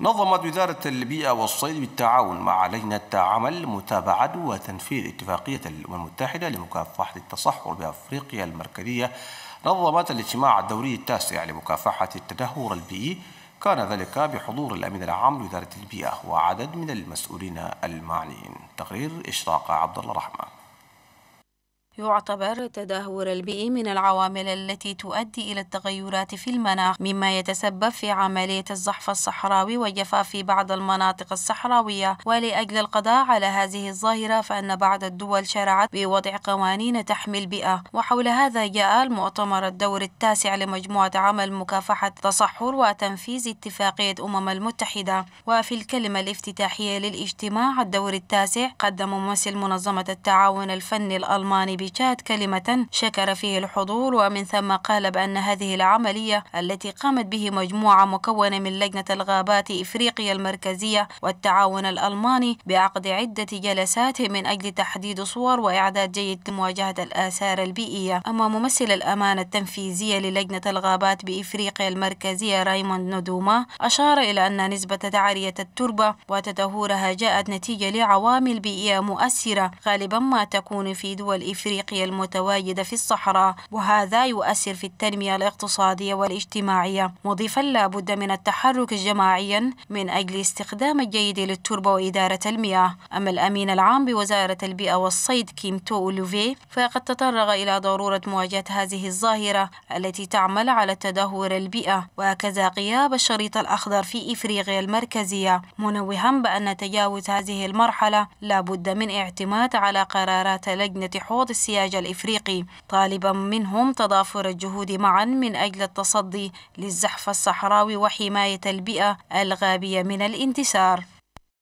نظمت وزارة البيئة والصيد بالتعاون مع لجنة عمل متابعة وتنفيذ اتفاقية الأمم المتحدة لمكافحة التصحر بأفريقيا المركزية نظمت الاجتماع الدوري التاسع لمكافحة التدهور البيئي كان ذلك بحضور الأمين العام لوزارة البيئة وعدد من المسؤولين المعنيين تقرير إشراق عبد الله رحمه يعتبر التدهور البيئي من العوامل التي تؤدي إلى التغيرات في المناخ مما يتسبب في عملية الزحف الصحراوي وجفاف في بعض المناطق الصحراوية ولأجل القضاء على هذه الظاهرة فإن بعض الدول شرعت بوضع قوانين تحمي البيئة وحول هذا جاء المؤتمر الدور التاسع لمجموعة عمل مكافحة التصحر وتنفيذ اتفاقية أمم المتحدة وفي الكلمة الافتتاحية للاجتماع الدور التاسع قدم ممثل منظمة التعاون الفني الألماني تشات كلمة شكر فيه الحضور ومن ثم قال بأن هذه العملية التي قامت به مجموعة مكونة من لجنة الغابات إفريقيا المركزية والتعاون الألماني بعقد عدة جلسات من أجل تحديد صور وإعداد جيد لمواجهة الآثار البيئية أما ممثل الأمانة التنفيذية للجنة الغابات بإفريقيا المركزية رايموند نودوما أشار إلى أن نسبة تعرية التربة وتدهورها جاءت نتيجة لعوامل بيئية مؤثرة غالبا ما تكون في دول إفريقيا الأفريقية المتواجدة في الصحراء وهذا يؤثر في التنمية الاقتصادية والاجتماعية مضيفا لابد من التحرك جماعيا من أجل استخدام الجيد للتربة وإدارة المياه أما الأمين العام بوزارة البيئة والصيد كيم تو أولوفي فقد تطرق إلى ضرورة مواجهة هذه الظاهرة التي تعمل على تدهور البيئة وكذا غياب الشريط الأخضر في إفريقيا المركزية منوها بأن تجاوز هذه المرحلة لا بد من اعتماد على قرارات لجنة حوض السياسة السياج الإفريقي طالبا منهم تضافر الجهود معا من أجل التصدي للزحف الصحراوي وحماية البيئة الغابية من الانتسار